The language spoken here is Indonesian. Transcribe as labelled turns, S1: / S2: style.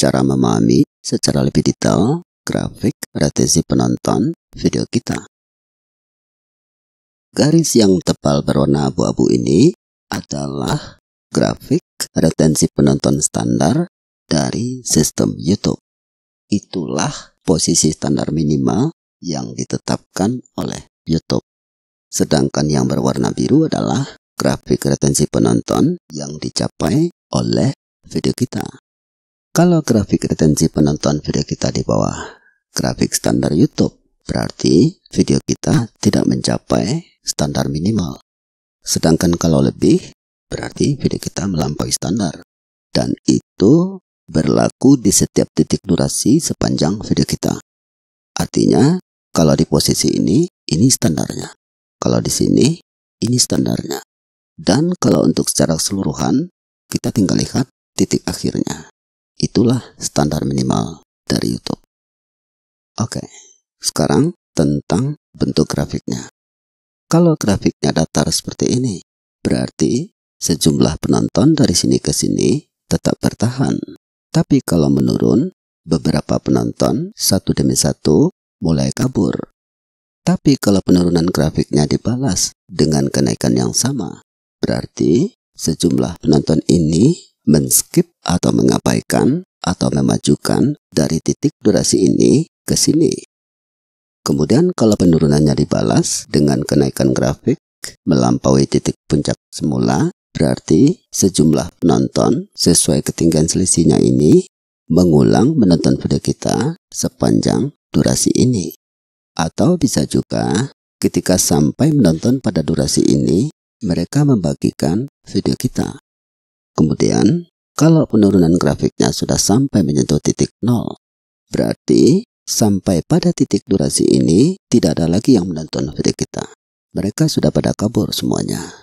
S1: cara memahami secara lebih detail grafik retensi penonton video kita. Garis yang tebal berwarna abu-abu ini adalah grafik retensi penonton standar dari sistem YouTube. Itulah posisi standar minimal yang ditetapkan oleh YouTube. Sedangkan yang berwarna biru adalah grafik retensi penonton yang dicapai oleh video kita. Kalau grafik retensi penonton video kita di bawah grafik standar YouTube, berarti video kita tidak mencapai standar minimal. Sedangkan kalau lebih, berarti video kita melampaui standar. Dan itu berlaku di setiap titik durasi sepanjang video kita. Artinya, kalau di posisi ini, ini standarnya. Kalau di sini, ini standarnya. Dan kalau untuk secara keseluruhan, kita tinggal lihat titik akhirnya. Itulah standar minimal dari YouTube. Oke, sekarang tentang bentuk grafiknya. Kalau grafiknya datar seperti ini, berarti sejumlah penonton dari sini ke sini tetap bertahan. Tapi kalau menurun, beberapa penonton satu demi satu mulai kabur. Tapi kalau penurunan grafiknya dibalas dengan kenaikan yang sama, berarti sejumlah penonton ini menskip atau mengabaikan atau memajukan dari titik durasi ini ke sini. Kemudian kalau penurunannya dibalas dengan kenaikan grafik melampaui titik puncak semula, berarti sejumlah penonton sesuai ketinggian selisihnya ini mengulang menonton video kita sepanjang durasi ini. Atau bisa juga ketika sampai menonton pada durasi ini, mereka membagikan video kita. Kemudian, kalau penurunan grafiknya sudah sampai menyentuh titik nol, berarti sampai pada titik durasi ini tidak ada lagi yang menonton video kita. Mereka sudah pada kabur semuanya.